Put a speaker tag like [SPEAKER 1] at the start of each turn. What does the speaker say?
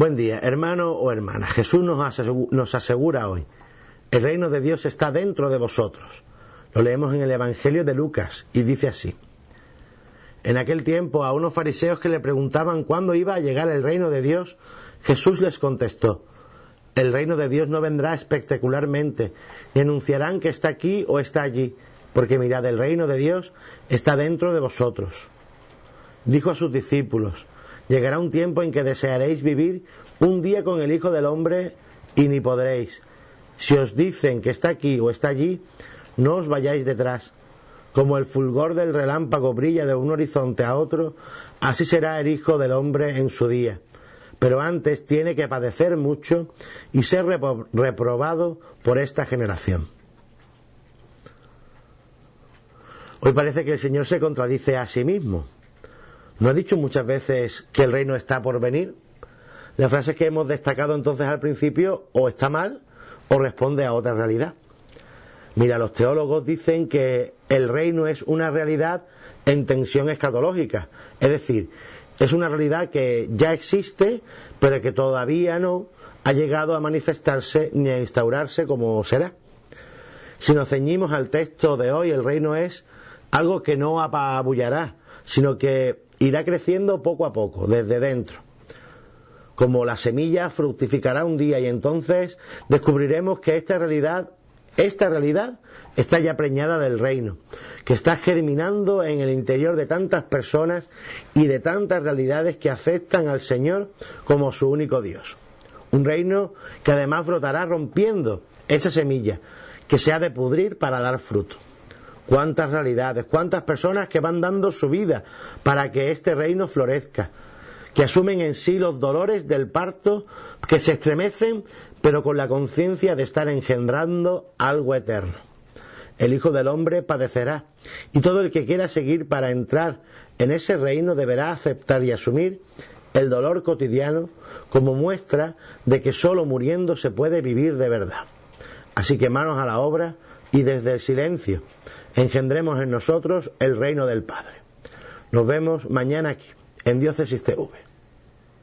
[SPEAKER 1] Buen día, hermano o hermana. Jesús nos asegura hoy, el reino de Dios está dentro de vosotros. Lo leemos en el Evangelio de Lucas y dice así. En aquel tiempo a unos fariseos que le preguntaban cuándo iba a llegar el reino de Dios, Jesús les contestó, el reino de Dios no vendrá espectacularmente, ni anunciarán que está aquí o está allí, porque mirad, el reino de Dios está dentro de vosotros. Dijo a sus discípulos, Llegará un tiempo en que desearéis vivir un día con el Hijo del Hombre y ni podréis. Si os dicen que está aquí o está allí, no os vayáis detrás. Como el fulgor del relámpago brilla de un horizonte a otro, así será el Hijo del Hombre en su día. Pero antes tiene que padecer mucho y ser reprobado por esta generación. Hoy parece que el Señor se contradice a sí mismo. ¿No ha dicho muchas veces que el reino está por venir? La frase que hemos destacado entonces al principio o está mal o responde a otra realidad. Mira, los teólogos dicen que el reino es una realidad en tensión escatológica, es decir, es una realidad que ya existe, pero que todavía no ha llegado a manifestarse ni a instaurarse como será. Si nos ceñimos al texto de hoy, el reino es algo que no apabullará, sino que irá creciendo poco a poco, desde dentro. Como la semilla fructificará un día y entonces descubriremos que esta realidad, esta realidad está ya preñada del reino, que está germinando en el interior de tantas personas y de tantas realidades que aceptan al Señor como su único Dios. Un reino que además brotará rompiendo esa semilla que se ha de pudrir para dar fruto cuántas realidades, cuántas personas que van dando su vida para que este reino florezca, que asumen en sí los dolores del parto, que se estremecen, pero con la conciencia de estar engendrando algo eterno. El Hijo del Hombre padecerá, y todo el que quiera seguir para entrar en ese reino deberá aceptar y asumir el dolor cotidiano como muestra de que solo muriendo se puede vivir de verdad. Así que manos a la obra y desde el silencio engendremos en nosotros el reino del Padre. Nos vemos mañana aquí, en Diócesis TV.